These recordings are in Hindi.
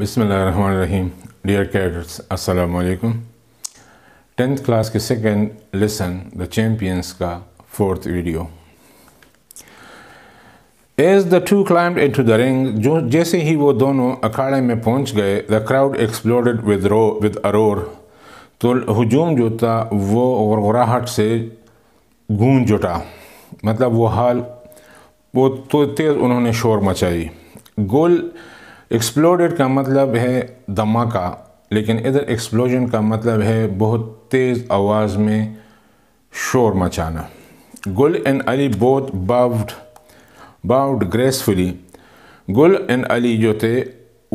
बिसमीम डियर कैडट्स असलकुम टेंथ क्लास के सेकेंड लेसन द चैम्पियंस का fourth video as the two climb in the ring जो जैसे ही वो दोनों अखाड़े में पहुंच गए the crowd exploded with roar with uproar तो हजूम जो था वो गुराहट से गूंज उठा मतलब वो हाल वो तो तेज़ उन्होंने शोर मचाई गोल एक्सप्लोडेड का मतलब है धमाका लेकिन इधर एक्सप्लोजन का मतलब है बहुत तेज़ आवाज़ में शोर मचाना Gul and Ali both bowed bowed gracefully Gul and Ali जो थे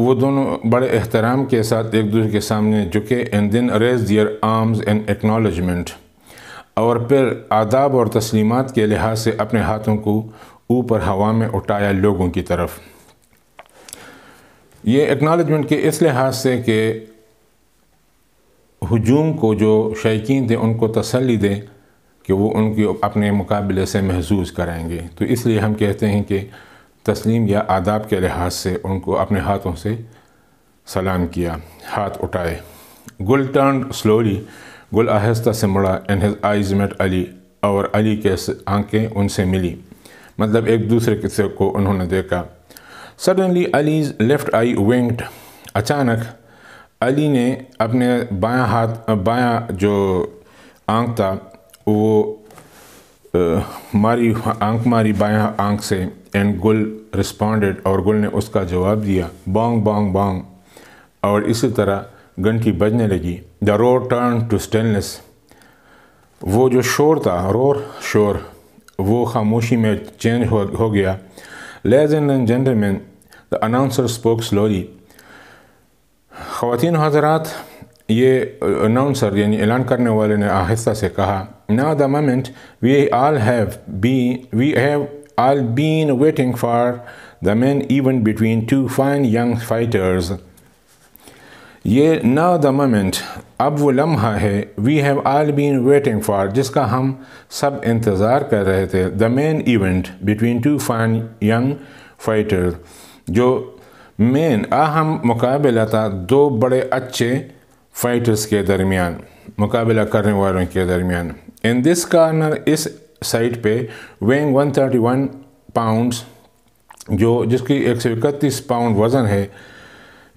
वो दोनों बड़े एहतराम के साथ एक दूसरे के सामने झुके and then raised their arms in acknowledgement और फिर आदाब और तस्लीमत के लिहाज से अपने हाथों को ऊपर हवा में उठाया लोगों की तरफ़ ये एक्नॉलेजमेंट के इस लिहाज से कि हजूम को जो शायकीन थे उनको तसली दें कि वो उनके अपने मुकाबले से महसूस कराएंगे तो इसलिए हम कहते हैं कि तस्लीम या आदाब के लिहाज से उनको अपने हाथों से सलाम किया हाथ उठाए गुल टर्न स्लोली गुल आहस्ता से मुड़ा and his eyes met Ali और अली के आंखें उनसे मिली मतलब एक दूसरे किस्से को उन्होंने देखा suddenly Ali's left eye winked अचानक अली ने अपने बायां हाथ बायां जो आंख था वो आ, मारी आंख मारी बायां आंख से एंड गुल रिस्पॉन्डेड और गुल ने उसका जवाब दिया बॉन्ग बॉन्ग बॉन्ग और इसी तरह घंटी बजने लगी the roar turned to stillness वो जो शोर था रोर शोर वो खामोशी में चेंज हो, हो गया Ladies and gentlemen, the announcer spoke slowly. खातिन हजरात ये अनाउंसर यानी ऐलान करने वाले ने आहिस्ता से कहा ना the moment we all have been we have all been waiting for the main event between two fine young fighters ये ना द मोमेंट अब वो लम्हा है we have all been waiting for जिसका हम सब इंतज़ार कर रहे थे the main event between two fine young fighter जो मेन अहम मुकाबला था दो बड़े अच्छे फाइटर्स के दरमियान मुकाबला करने वालों के दरमियान इन दिस कॉर्नर इस साइड पे वेंग 131 पाउंड्स जो जिसकी एक सौ इकतीस पाउंड वज़न है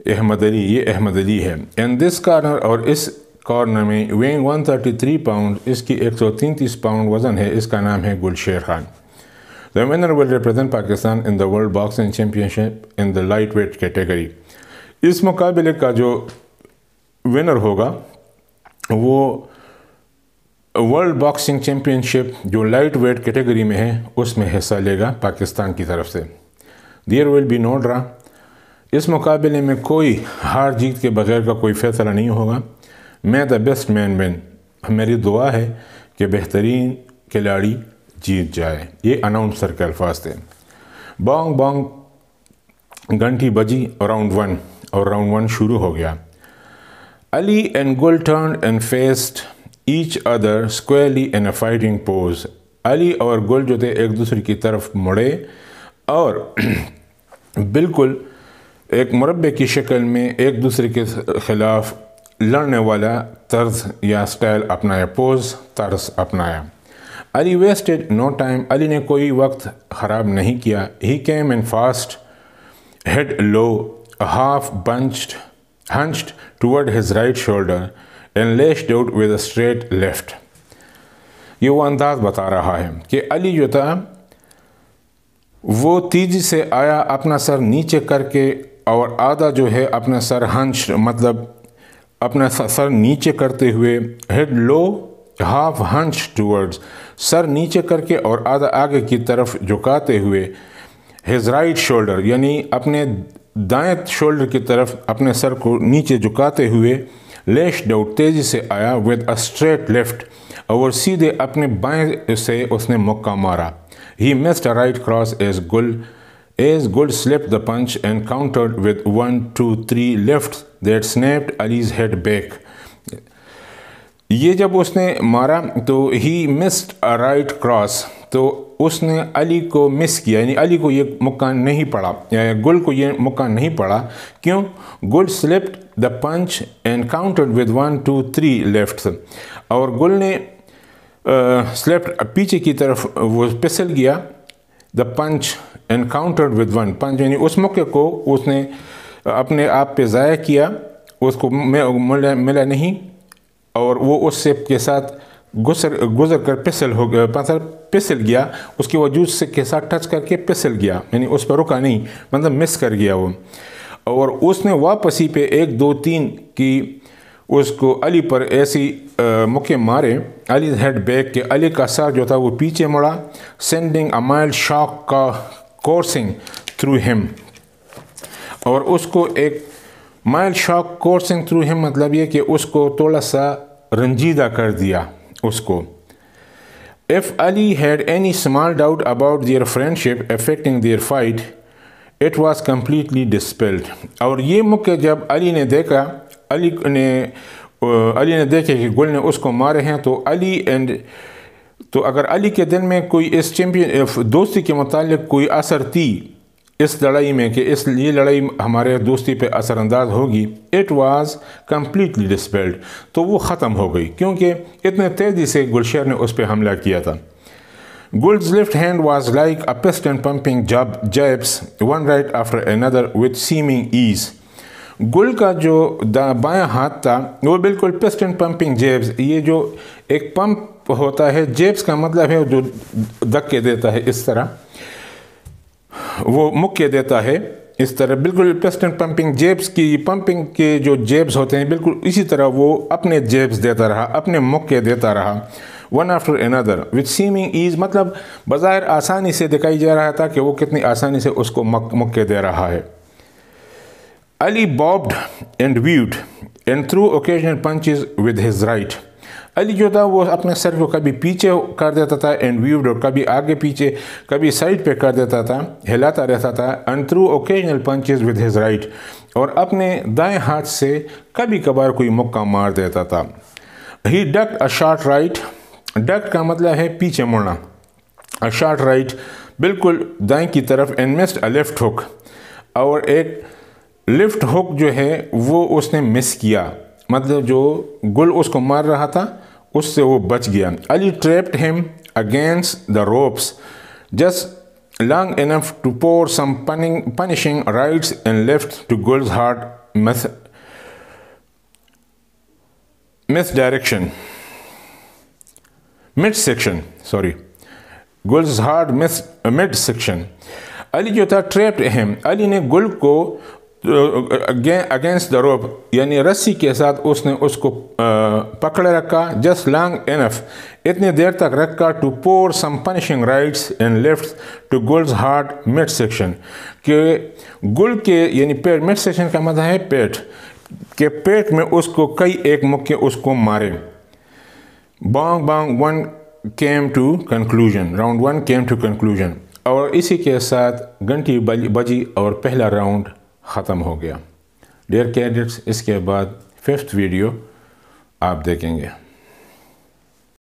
अहमद अली ये अहमद अली है एंड दिस कॉर्नर और इस कॉर्नर में वेइंग 133 पाउंड इसकी एक सौ तैंतीस पाउंड वजन है इसका नाम है Gulsher Khan the winner will represent Pakistan in the world boxing championship in the lightweight category इस मुकाबले का जो विनर होगा वो वर्ल्ड बॉक्सिंग चैम्पियनशिप जो लाइट वेट कैटेगरी में है उसमें हिस्सा लेगा पाकिस्तान की तरफ से there will be no draw इस मुकाबले में कोई हार जीत के बगैर का कोई फैसला नहीं होगा मैं द बेस्ट मैन बिन मेरी दुआ है कि बेहतरीन खिलाड़ी जीत जाए ये अनाउंसर के अल्फाज थे बॉन्ग बॉन्ग घंटी बजी और राउंड वन और राउंड वन शुरू हो गया Ali and Gul turned and faced each other squarely in a fighting pose Ali और गुल जो थे एक दूसरे की तरफ मुड़े और बिल्कुल एक मुरबे की शक्ल में एक दूसरे के ख़िलाफ़ लड़ने वाला तर्ज या स्टाइल अपनाया पोज तर्ज अपनाया Ali wasted no time Ali ने कोई वक्त ख़राब नहीं किया he came in fast head low half bunched hunched toward his right shoulder and lashed out with straight left ये वो अंदाज़ बता रहा है कि अली जो था वो तेज़ी से आया अपना सर नीचे करके और आधा जो है अपना सर हंश मतलब अपना सर नीचे करते हुए head low half hunch towards सर नीचे करके और आधा आगे की तरफ झुकाते हुए हिज राइट शोल्डर यानी अपने दाएं शोल्डर की तरफ अपने सर को नीचे झुकाते हुए लेश डाउट तेज़ी से आया विद अ स्ट्रेट लेफ्ट और सीधे अपने बाएं से उसने मुक्का मारा he missed right cross as Gul As Gould slipped the punch and countered with one, two, three lefts that snapped Ali's head back. ये जब उसने मारा तो he missed a right cross तो उसने अली को मिस किया यानी अली को ये मुक्का नहीं पड़ा गुल को ये मुक्का नहीं पड़ा क्यों Gul slipped the punch and counted with one two three left और गुल ने स्लेप्ट पीछे की तरफ वो पिसल गया the punch encountered with one punch यानी उस मौके को उसने अपने आप पे ज़ाया किया उसको मिला नहीं और वो उस सेप के साथ गुसर गुजर कर पिसल हो गया पसर मतलब पिसल गया उसके वजूद से के साथ टच करके पिसल गया यानी उस पर रुका नहीं मतलब मिस कर गया वो और उसने वापसी पे एक दो तीन की उसको अली पर ऐसी मुक्के मारे अली हेड बैग के अली का सर जो था वो पीछे मुड़ा सेंडिंग अमाइल शॉक का कोर्सिंग थ्रू हिम और उसको एक mild shock coursing through him मतलब ये कि उसको थोड़ा सा रंजीदा कर दिया उसको if Ali had any small doubt about their friendship affecting their fight it was completely dispelled और ये मुख्य जब अली ने देखा अली ने अली ने देखे कि गुल ने उसको मारे हैं तो अली एंड तो अगर अली के दिन में कोई इस चैम्पियन दोस्ती के मतलब कोई असर थी इस लड़ाई में कि इस ये लड़ाई हमारे दोस्ती पे असरानंदाज होगी इट वाज कम्प्लीटली डिस्पेल्ड तो वो ख़त्म हो गई क्योंकि इतने तेज़ी से गुलशेर ने उस पर हमला किया था Gould's left hand was like a piston pumping जब jabs one right after another with seeming ease Gul का जो बाया हाथ था वो बिल्कुल पिस्टन पम्पिंग जेब्स ये जो एक पम्प होता है जेब्स का मतलब है जो धक्के देता है इस तरह वो मुख्य देता है इस तरह बिल्कुल पेस्टन पंपिंग जेब्स की पंपिंग के जो जेब्स होते हैं बिल्कुल इसी तरह वो अपने जेब्स देता रहा अपने मुक्के देता रहा one after another with seeming ease मतलब बाहर आसानी से दिखाई जा रहा था कि वो कितनी आसानी से उसको मुक्के दे रहा है Ali bobbed and weaved and threw occasional punches with his right Ali जो था वो अपने सर को कभी पीछे कर देता था एंड व्यूड और कभी आगे पीछे कभी साइड पे कर देता था हिलाता रहता था and threw occasional punches with his right और अपने दाएं हाथ से कभी कभार कोई मुक्का मार देता था he duck a short right duck का मतलब है पीछे मुड़ना अ शार्ट राइट बिल्कुल दाएं की तरफ and missed a left hook और एक लेफ्ट हुक जो है वो उसने मिस किया मतलब जो गुल उसको मार रहा था उससे वो बच गया Ali trapped him against the ropes just long enough to pour some punishing rights and left to Gul's heart miss miss direction midsection sorry Gul's heart miss midsection Ali जो था ट्रेप्ड अहम अली ने गुल को अगेंस्ट द रोप यानी रस्सी के साथ उसने उसको पकड़े रखा जस्ट लॉन्ग एनफ इतनी देर तक रखा to pour some punishing rights and left to Gul's heart midsection के गुल के यानी पेट मिड सेक्शन का मतलब है पेट के पेट में उसको कई एक मुक्के उसको मारे बांग बॉन्ग one came to conclusion round one came to conclusion और इसी के साथ घंटी बजी और पहला राउंड ख़त्म हो गया डेयर कैंडिडेट्स इसके बाद फिफ्थ वीडियो आप देखेंगे